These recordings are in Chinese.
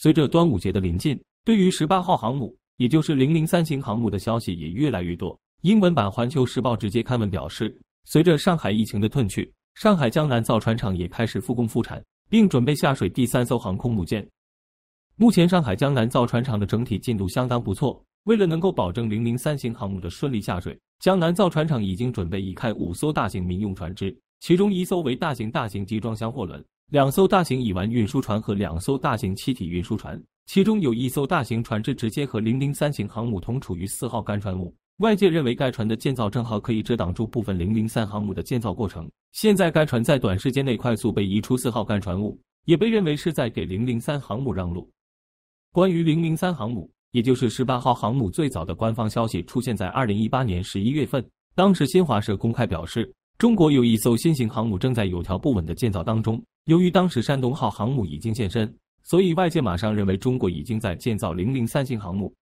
随着端午节的临近，对于十八号航母，也就是零零三型航母的消息也越来越多。英文版《环球时报》直接刊文表示，随着上海疫情的褪去，上海江南造船厂也开始复工复产，并准备下水第三艘航空母舰。目前，上海江南造船厂的整体进度相当不错。为了能够保证零零三型航母的顺利下水，江南造船厂已经准备移开五艘大型民用船只，其中一艘为大型大型集装箱货轮。两艘大型乙烷运输船和两艘大型气体运输船，其中有一艘大型船只直接和零零三型航母同处于四号干船坞。外界认为该船的建造正好可以遮挡住部分零零三航母的建造过程。现在该船在短时间内快速被移出四号干船坞，也被认为是在给零零三航母让路。关于零零三航母，也就是十八号航母，最早的官方消息出现在二零一八年十一月份，当时新华社公开表示。中国有一艘新型航母正在有条不紊的建造当中。由于当时山东号航母已经现身，所以外界马上认为中国已经在建造零零三型航母。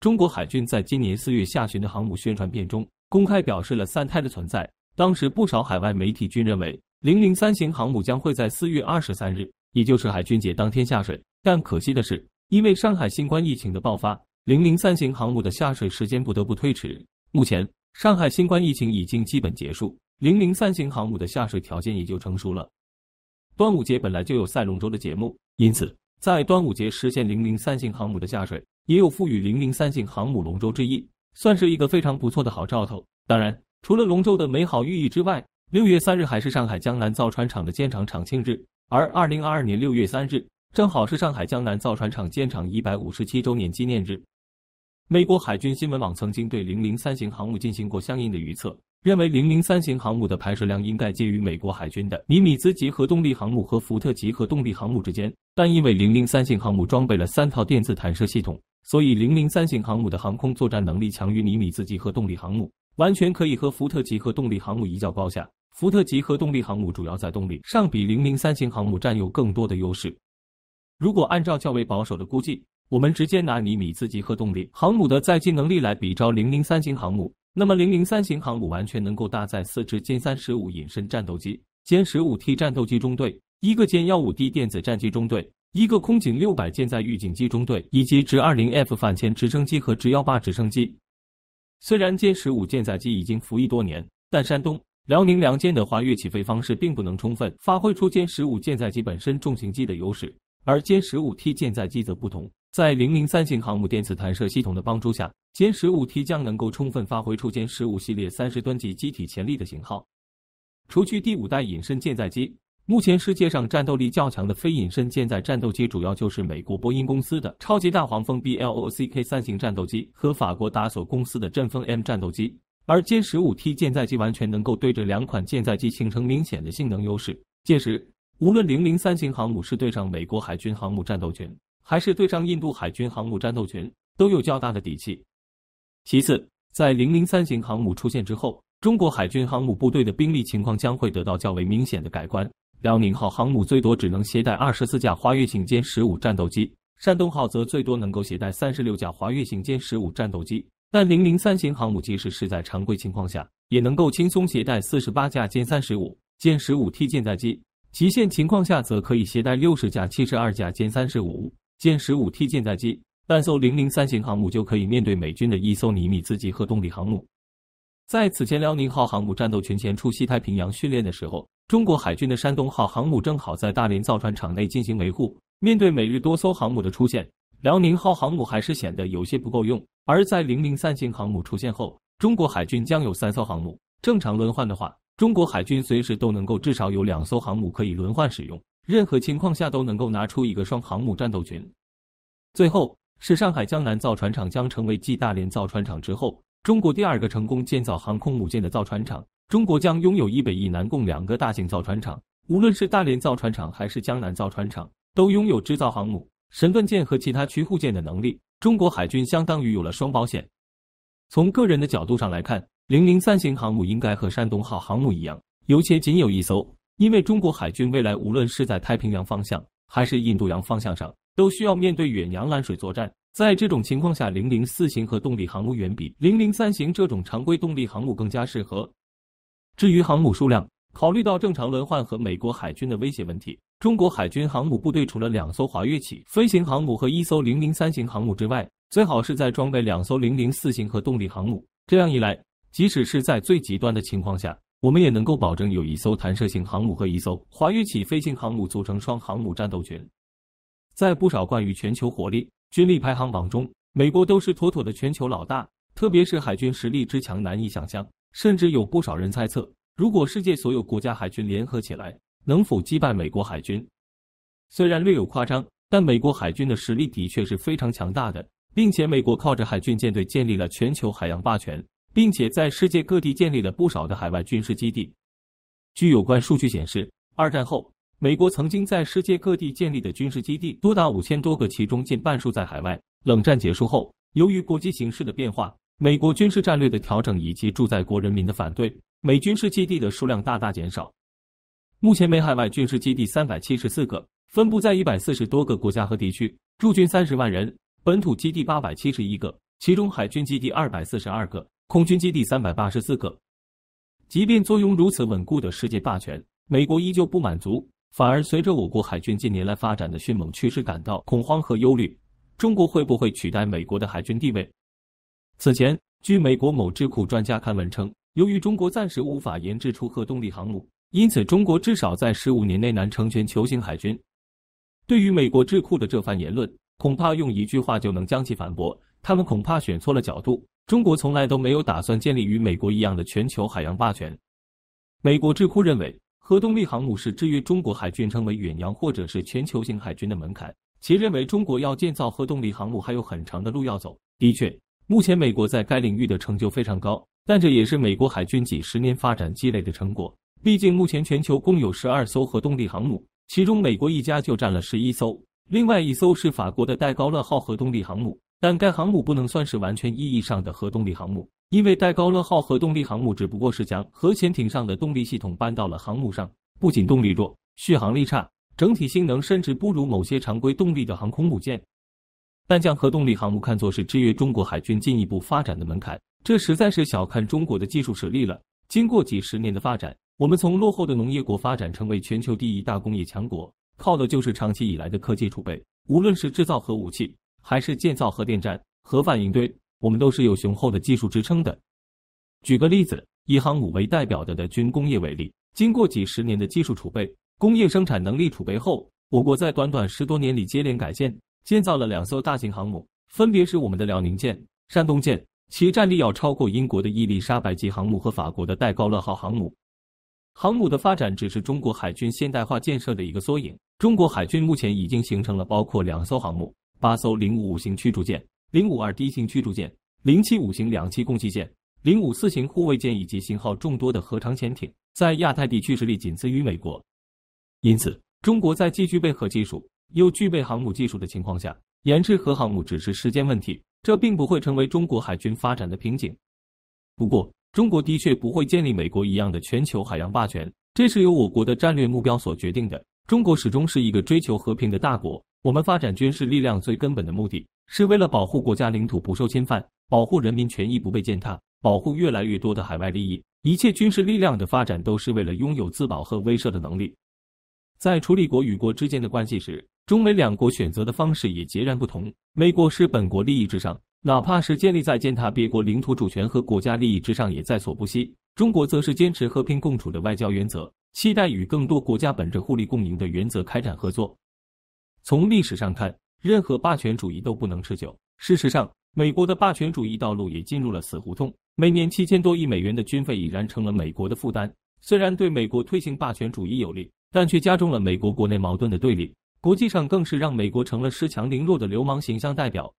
中国海军在今年四月下旬的航母宣传片中公开表示了三胎的存在。当时不少海外媒体均认为零零三型航母将会在四月二十三日，也就是海军节当天下水。但可惜的是，因为上海新冠疫情的爆发，零零三型航母的下水时间不得不推迟。目前，上海新冠疫情已经基本结束。零零三型航母的下水条件也就成熟了。端午节本来就有赛龙舟的节目，因此在端午节实现零零三型航母的下水，也有赋予零零三型航母龙舟之意，算是一个非常不错的好兆头。当然，除了龙舟的美好寓意之外，六月三日还是上海江南造船厂的建厂厂庆日，而二零二二年六月三日正好是上海江南造船厂建厂一百五十七周年纪念日。美国海军新闻网曾经对零零三型航母进行过相应的预测。认为零零三型航母的排水量应该介于美国海军的尼米兹级核动力航母和福特级核动力航母之间，但因为零零三型航母装备了三套电子弹射系统，所以零零三型航母的航空作战能力强于尼米兹级核动力航母，完全可以和福特级核动力航母一较高下。福特级核动力航母主要在动力上比零零三型航母占有更多的优势。如果按照较为保守的估计，我们直接拿尼米兹级核动力航母的载机能力来比照零零三型航母。那么，零零三型航母完全能够搭载四支歼三十五隐身战斗机、歼十五 T 战斗机中队、一个歼幺五 D 电子战机中队、一个空警六百舰载预警机中队以及直二零 F 反潜直升机和直幺八直升机。虽然歼十五舰载机已经服役多年，但山东、辽宁两舰的滑跃起飞方式并不能充分发挥出歼十五舰载机本身重型机的优势，而歼十五 T 舰载机则不同。在零零三型航母电磁弹射系统的帮助下，歼十五 T 将能够充分发挥出歼十五系列三十吨级机体潜力的型号。除去第五代隐身舰载机，目前世界上战斗力较强的非隐身舰载战斗机，主要就是美国波音公司的超级大黄蜂 B L O C K 三型战斗机和法国达索公司的阵风 M 战斗机。而歼十五 T 舰载机完全能够对这两款舰载机形成明显的性能优势。届时，无论零零三型航母是对上美国海军航母战斗群。还是对上印度海军航母战斗群都有较大的底气。其次，在零零三型航母出现之后，中国海军航母部队的兵力情况将会得到较为明显的改观。辽宁号航母最多只能携带二十四架滑跃型歼十五战斗机，山东号则最多能够携带三十六架滑跃型歼十五战斗机。但零零三型航母即使是在常规情况下，也能够轻松携带四十八架歼三十五、歼十五 T 舰载机，极限情况下则可以携带六十架、七十二架歼三十五。歼十五 T 舰载机，但艘零零三型航母就可以面对美军的一艘尼米兹级核动力航母。在此前，辽宁号航母战斗群前出西太平洋训练的时候，中国海军的山东号航母正好在大连造船厂内进行维护。面对美日多艘航母的出现，辽宁号航母还是显得有些不够用。而在零零三型航母出现后，中国海军将有三艘航母。正常轮换的话，中国海军随时都能够至少有两艘航母可以轮换使用。任何情况下都能够拿出一个双航母战斗群。最后是上海江南造船厂将成为继大连造船厂之后，中国第二个成功建造航空母舰的造船厂。中国将拥有一北一南共两个大型造船厂。无论是大连造船厂还是江南造船厂，都拥有制造航母、神盾舰和其他驱护舰的能力。中国海军相当于有了双保险。从个人的角度上来看，零零三型航母应该和山东号航母一样，尤其仅有一艘。因为中国海军未来无论是在太平洋方向还是印度洋方向上，都需要面对远洋蓝水作战。在这种情况下，零零四型核动力航母远比零零三型这种常规动力航母更加适合。至于航母数量，考虑到正常轮换和美国海军的威胁问题，中国海军航母部队除了两艘滑跃起飞行航母和一艘零零三型航母之外，最好是在装备两艘零零四型核动力航母。这样一来，即使是在最极端的情况下。我们也能够保证有一艘弹射型航母和一艘滑跃起飞行航母组成双航母战斗群。在不少关于全球火力、军力排行榜中，美国都是妥妥的全球老大，特别是海军实力之强难以想象。甚至有不少人猜测，如果世界所有国家海军联合起来，能否击败美国海军？虽然略有夸张，但美国海军的实力的确是非常强大的，并且美国靠着海军舰队建立了全球海洋霸权。并且在世界各地建立了不少的海外军事基地。据有关数据显示，二战后，美国曾经在世界各地建立的军事基地多达五千多个，其中近半数在海外。冷战结束后，由于国际形势的变化、美国军事战略的调整以及驻在国人民的反对，美军事基地的数量大大减少。目前，美海外军事基地三百七十四个，分布在一百四十多个国家和地区，驻军三十万人；本土基地八百七十一个，其中海军基地二百四十二个。空军基地三百八十四个，即便坐拥如此稳固的世界霸权，美国依旧不满足，反而随着我国海军近年来发展的迅猛趋势感到恐慌和忧虑。中国会不会取代美国的海军地位？此前，据美国某智库专家刊文称，由于中国暂时无法研制出核动力航母，因此中国至少在十五年内难成全球型海军。对于美国智库的这番言论，恐怕用一句话就能将其反驳：他们恐怕选错了角度。中国从来都没有打算建立与美国一样的全球海洋霸权。美国智库认为，核动力航母是制约中国海军成为远洋或者是全球型海军的门槛。其认为，中国要建造核动力航母还有很长的路要走。的确，目前美国在该领域的成就非常高，但这也是美国海军几十年发展积累的成果。毕竟，目前全球共有十二艘核动力航母，其中美国一家就占了十一艘，另外一艘是法国的戴高乐号核动力航母。但该航母不能算是完全意义上的核动力航母，因为戴高乐号核动力航母只不过是将核潜艇上的动力系统搬到了航母上，不仅动力弱、续航力差，整体性能甚至不如某些常规动力的航空母舰。但将核动力航母看作是制约中国海军进一步发展的门槛，这实在是小看中国的技术实力了。经过几十年的发展，我们从落后的农业国发展成为全球第一大工业强国，靠的就是长期以来的科技储备，无论是制造核武器。还是建造核电站、核反应堆，我们都是有雄厚的技术支撑的。举个例子，以航母为代表的的军工业为例，经过几十年的技术储备、工业生产能力储备后，我国在短短十多年里接连改建建造了两艘大型航母，分别是我们的辽宁舰、山东舰，其战力要超过英国的伊丽莎白级航母和法国的戴高乐号航母。航母的发展只是中国海军现代化建设的一个缩影。中国海军目前已经形成了包括两艘航母。八艘零五五型驱逐舰、零五二 D 型驱逐舰、零七五型两栖攻击舰、零五四型护卫舰以及型号众多的核常潜艇，在亚太地区实力仅次于美国。因此，中国在既具备核技术又具备航母技术的情况下，研制核航母只是时间问题，这并不会成为中国海军发展的瓶颈。不过，中国的确不会建立美国一样的全球海洋霸权，这是由我国的战略目标所决定的。中国始终是一个追求和平的大国。我们发展军事力量最根本的目的，是为了保护国家领土不受侵犯，保护人民权益不被践踏，保护越来越多的海外利益。一切军事力量的发展，都是为了拥有自保和威慑的能力。在处理国与国之间的关系时，中美两国选择的方式也截然不同。美国是本国利益至上，哪怕是建立在践踏别国领土主权和国家利益之上，也在所不惜。中国则是坚持和平共处的外交原则，期待与更多国家本着互利共赢的原则开展合作。从历史上看，任何霸权主义都不能持久。事实上，美国的霸权主义道路也进入了死胡同。每年七千多亿美元的军费已然成了美国的负担，虽然对美国推行霸权主义有利，但却加重了美国国内矛盾的对立。国际上更是让美国成了恃强凌弱的流氓形象代表。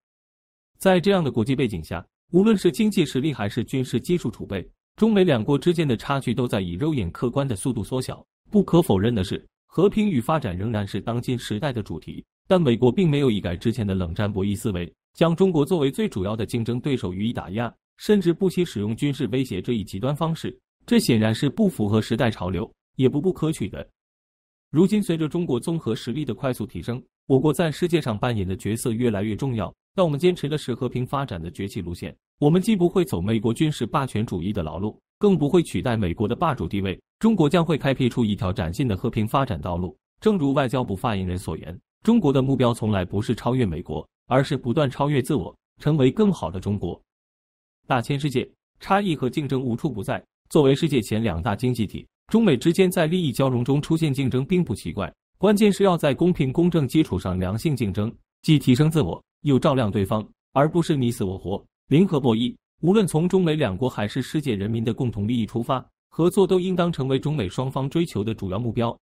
在这样的国际背景下，无论是经济实力还是军事技术储备，中美两国之间的差距都在以肉眼可观的速度缩小。不可否认的是，和平与发展仍然是当今时代的主题。但美国并没有一改之前的冷战博弈思维，将中国作为最主要的竞争对手予以打压，甚至不惜使用军事威胁这一极端方式。这显然是不符合时代潮流，也不不可取的。如今，随着中国综合实力的快速提升，我国在世界上扮演的角色越来越重要。但我们坚持的是和平发展的崛起路线。我们既不会走美国军事霸权主义的老路，更不会取代美国的霸主地位。中国将会开辟出一条崭新的和平发展道路。正如外交部发言人所言，中国的目标从来不是超越美国，而是不断超越自我，成为更好的中国。大千世界，差异和竞争无处不在。作为世界前两大经济体，中美之间在利益交融中出现竞争并不奇怪，关键是要在公平公正基础上良性竞争，既提升自我，又照亮对方，而不是你死我活、零和博弈。无论从中美两国还是世界人民的共同利益出发，合作都应当成为中美双方追求的主要目标。